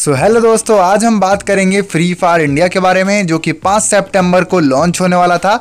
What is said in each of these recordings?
सो so, hello दोस्तों आज हम बात करेंगे फ्री फायर इंडिया के बारे में जो कि 5 सितंबर को लॉन्च होने वाला था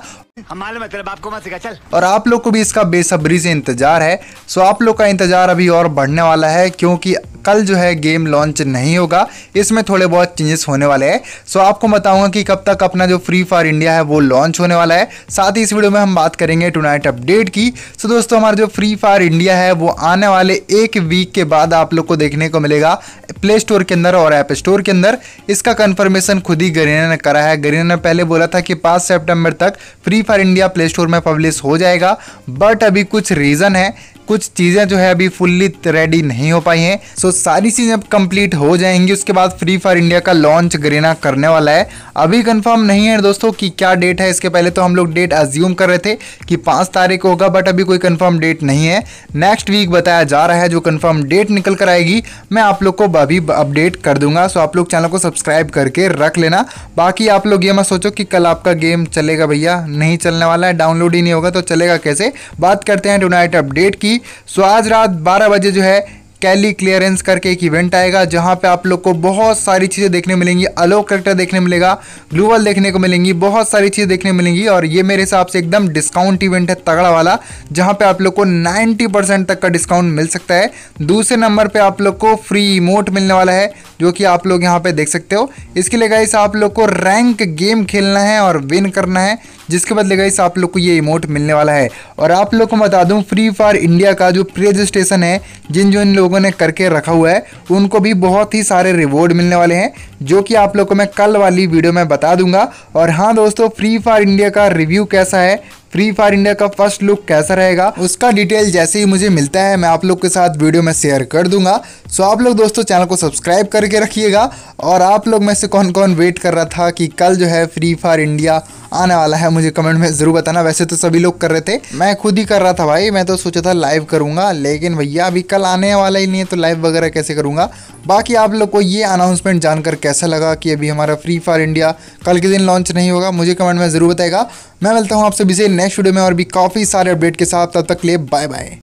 हम मालूम है तेरे बाप को मत सिखा चल और आप लोग को भी इसका बेसब्री से इंतजार है सो आप लोग का इंतजार अभी और बढ़ने वाला है क्योंकि कल जो है गेम लॉन्च नहीं होगा इसमें थोड़े बहुत चेंजेस होने वाले हैं सो आपको बताऊंगा कि कब तक अपना जो फ्री फायर इंडिया है वो लॉन्च होने वाला है साथ ही इस वीडियो में हम बात करेंगे टुनाइट अपडेट की सो दोस्तों हमारा जो फ्री फायर इंडिया है वो आने वाले एक वीक के बाद आप लोग को देखने को मिलेगा प्ले स्टोर के अंदर और ऐप स्टोर के अंदर इसका कन्फर्मेशन खुद ही गरीना ने करा है गरीना ने पहले बोला था कि पाँच सेप्टेम्बर तक free for India play store में पब्लिश हो जाएगा बट अभी कुछ रीज़न है कुछ चीज़ें जो है अभी फुल्ली रेडी नहीं हो पाई हैं सो सारी चीज़ें अब कंप्लीट हो जाएंगी उसके बाद फ्री फायर इंडिया का लॉन्च ग्रेना करने वाला है अभी कंफर्म नहीं है दोस्तों कि क्या डेट है इसके पहले तो हम लोग डेट अज्यूम कर रहे थे कि पाँच तारीख को होगा बट अभी कोई कंफर्म डेट नहीं है नेक्स्ट वीक बताया जा रहा है जो कन्फर्म डेट निकल कर आएगी मैं आप लोग को अभी अपडेट कर दूंगा सो आप लोग चैनल को सब्सक्राइब करके रख लेना बाकी आप लोग ये मत सोचो कि कल आपका गेम चलेगा भैया नहीं चलने वाला है डाउनलोड ही नहीं होगा तो चलेगा कैसे बात करते हैं टुनाइट अपडेट की सो आज रात बारह बजे जो है कैली क्लियरेंस करके एक इवेंट आएगा जहाँ पे आप लोग को बहुत सारी चीज़ें देखने मिलेंगी अलो करेक्टर देखने मिलेगा ग्लूवल देखने को मिलेंगी बहुत सारी चीज़ें देखने मिलेंगी और ये मेरे हिसाब से एकदम डिस्काउंट इवेंट है तगड़ा वाला जहाँ पे आप लोग को 90 परसेंट तक का डिस्काउंट मिल सकता है दूसरे नंबर पर आप लोग को फ्री इमोट मिलने वाला है जो कि आप लोग यहाँ पर देख सकते हो इसके लिए गाइस आप लोग को रैंक गेम खेलना है और विन करना है जिसके बाद गाइस आप लोग को ये इमोट मिलने वाला है और आप लोग को बता दूँ फ्री फायर इंडिया का जो रजिस्ट्रेशन है जिन जिन लोग लोगों ने करके रखा हुआ है उनको भी बहुत ही सारे रिवॉर्ड मिलने वाले हैं जो कि आप लोग को मैं कल वाली वीडियो में बता दूंगा और हाँ दोस्तों फ्री फायर इंडिया का रिव्यू कैसा है फ्री फायर इंडिया का फर्स्ट लुक कैसा रहेगा उसका डिटेल जैसे ही मुझे मिलता है मैं आप लोग के साथ वीडियो में शेयर कर दूंगा सो आप लोग दोस्तों चैनल को सब्सक्राइब करके रखिएगा और आप लोग में से कौन कौन वेट कर रहा था कि कल जो है फ्री फायर इंडिया आने वाला है मुझे कमेंट में ज़रूर बताना वैसे तो सभी लोग कर रहे थे मैं खुद ही कर रहा था भाई मैं तो सोचा था लाइव करूंगा लेकिन भैया अभी कल आने वाला ही नहीं है तो लाइव वगैरह कैसे करूंगा बाकी आप लोग को ये अनाउंसमेंट जानकर कैसा लगा कि अभी हमारा फ्री फायर इंडिया कल के दिन लॉन्च नहीं होगा मुझे कमेंट में ज़रूर बताएगा मैं मिलता हूँ आपसे बिजली नेक्स्ट वीडियो में और भी काफ़ी सारे अपडेट के साथ तब तक लिए बाय बाय